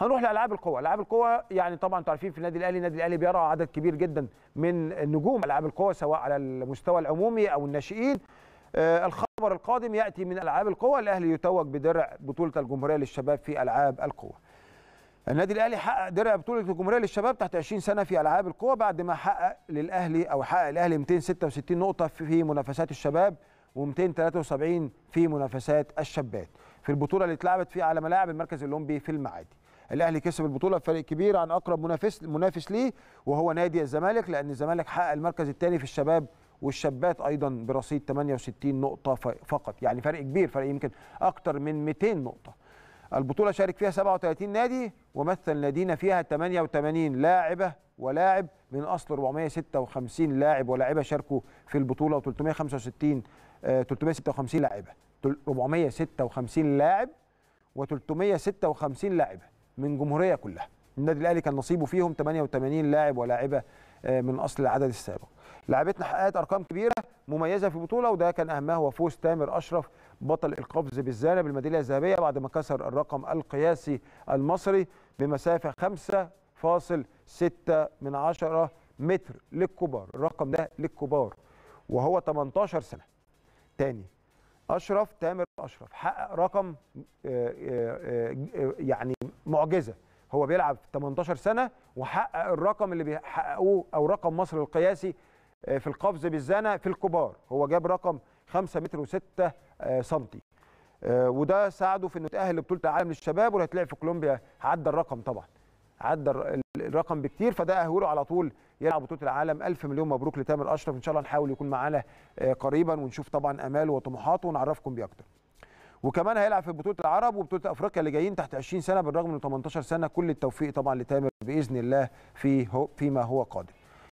هنروح لالعاب القوى العاب القوى يعني طبعا انتوا عارفين في النادي الاهلي النادي الاهلي بيرى عدد كبير جدا من النجوم العاب القوى سواء على المستوى العمومي او الناشئين آه الخبر القادم ياتي من العاب القوى الاهلي يتوج بدرع بطوله الجمهوريه للشباب في العاب القوى النادي الاهلي حقق درع بطوله الجمهوريه للشباب تحت 20 سنه في العاب القوى بعد ما حقق للاهلي او حقق الاهلي 266 نقطه في منافسات الشباب و273 في منافسات الشابات في البطوله اللي اتلعبت في على ملاعب المركز الاولمبي في المعادي الاهلي كسب البطوله بفرق كبير عن اقرب منافس منافس ليه وهو نادي الزمالك لان الزمالك حقق المركز الثاني في الشباب والشابات ايضا برصيد 68 نقطه فقط يعني فرق كبير فرق يمكن اكتر من 200 نقطه البطوله شارك فيها 37 نادي ومثل نادينا فيها 88 لاعبه ولاعب من اصل 456 لاعب ولاعبه شاركوا في البطوله و365 356 آه، لاعبه 456 لاعب و356 لاعبه من جمهوريه كلها النادي الاهلي كان نصيبه فيهم 88 لاعب ولاعبه آه، من اصل العدد السابق لاعبتنا حققت ارقام كبيره مميزه في البطوله وده كان اهمها هو فوز تامر اشرف بطل القفز بالزانه بالميداليه الذهبيه بعد ما كسر الرقم القياسي المصري بمسافه 5.6 من 10 متر للكبار الرقم ده للكبار وهو 18 سنه تاني اشرف تامر اشرف حقق رقم آه، آه، آه، يعني معجزه هو بيلعب 18 سنه وحقق الرقم اللي بيحققوه او رقم مصر القياسي في القفز بالزانه في الكبار هو جاب رقم 5 متر و6 سنتي وده ساعده في انه يتاهل لبطوله العالم للشباب وهيتلعب في كولومبيا عدى الرقم طبعا عدى الرقم بكتير فده اهوله على طول يلعب بطوله العالم الف مليون مبروك لتامر اشرف ان شاء الله نحاول يكون معانا آه، قريبا ونشوف طبعا اماله وطموحاته ونعرفكم بيه اكتر وكمان هيلعب في بطوله العرب وبطوله افريقيا اللي جايين تحت 20 سنه بالرغم من 18 سنه كل التوفيق طبعا لتامر باذن الله في فيما هو قادم